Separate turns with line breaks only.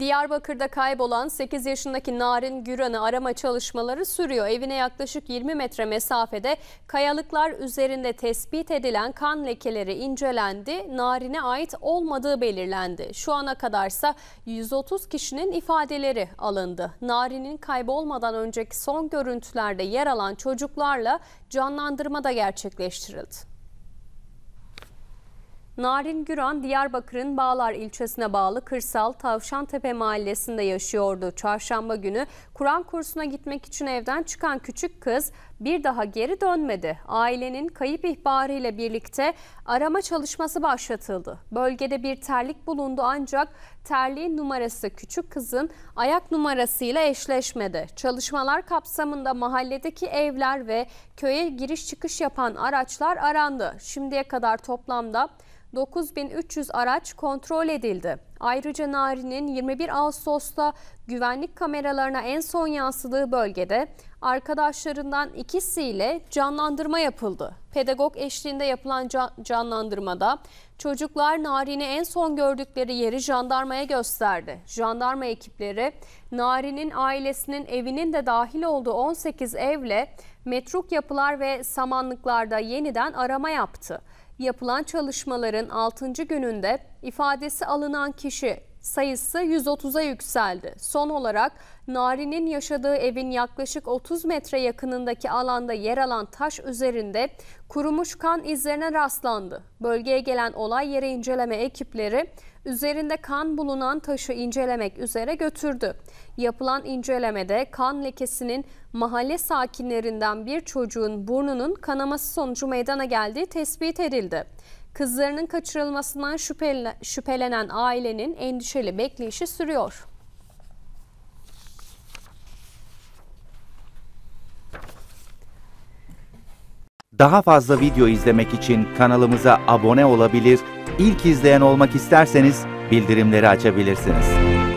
Diyarbakır'da kaybolan 8 yaşındaki Narin Güran'ı arama çalışmaları sürüyor. Evine yaklaşık 20 metre mesafede kayalıklar üzerinde tespit edilen kan lekeleri incelendi. Narin'e ait olmadığı belirlendi. Şu ana kadarsa 130 kişinin ifadeleri alındı. Narin'in kaybolmadan önceki son görüntülerde yer alan çocuklarla canlandırma da gerçekleştirildi. Narin Güran Diyarbakır'ın Bağlar ilçesine bağlı Kırsal Tavşantepe mahallesinde yaşıyordu. Çarşamba günü Kur'an kursuna gitmek için evden çıkan küçük kız bir daha geri dönmedi. Ailenin kayıp ihbarıyla birlikte arama çalışması başlatıldı. Bölgede bir terlik bulundu ancak terliğin numarası küçük kızın ayak numarasıyla eşleşmedi. Çalışmalar kapsamında mahalledeki evler ve köye giriş çıkış yapan araçlar arandı. Şimdiye kadar toplamda 9300 araç kontrol edildi. Ayrıca Nari'nin 21 Ağustos'ta güvenlik kameralarına en son yansıdığı bölgede arkadaşlarından ikisiyle canlandırma yapıldı. Pedagog eşliğinde yapılan canlandırmada çocuklar Nari'ni en son gördükleri yeri jandarmaya gösterdi. Jandarma ekipleri Nari'nin ailesinin evinin de dahil olduğu 18 evle metruk yapılar ve samanlıklarda yeniden arama yaptı. Yapılan çalışmaların 6. gününde ifadesi alınan kişi sayısı 130'a yükseldi. Son olarak Nari'nin yaşadığı evin yaklaşık 30 metre yakınındaki alanda yer alan taş üzerinde kurumuş kan izlerine rastlandı. Bölgeye gelen olay yeri inceleme ekipleri üzerinde kan bulunan taşı incelemek üzere götürdü. Yapılan incelemede kan lekesinin mahalle sakinlerinden bir çocuğun burnunun kanaması sonucu meydana geldiği tespit edildi. Kızlarının kaçırılmasından şüphelenen ailenin endişeli bekleyişi sürüyor.
Daha fazla video izlemek için kanalımıza abone olabilir, ilk izleyen olmak isterseniz bildirimleri açabilirsiniz.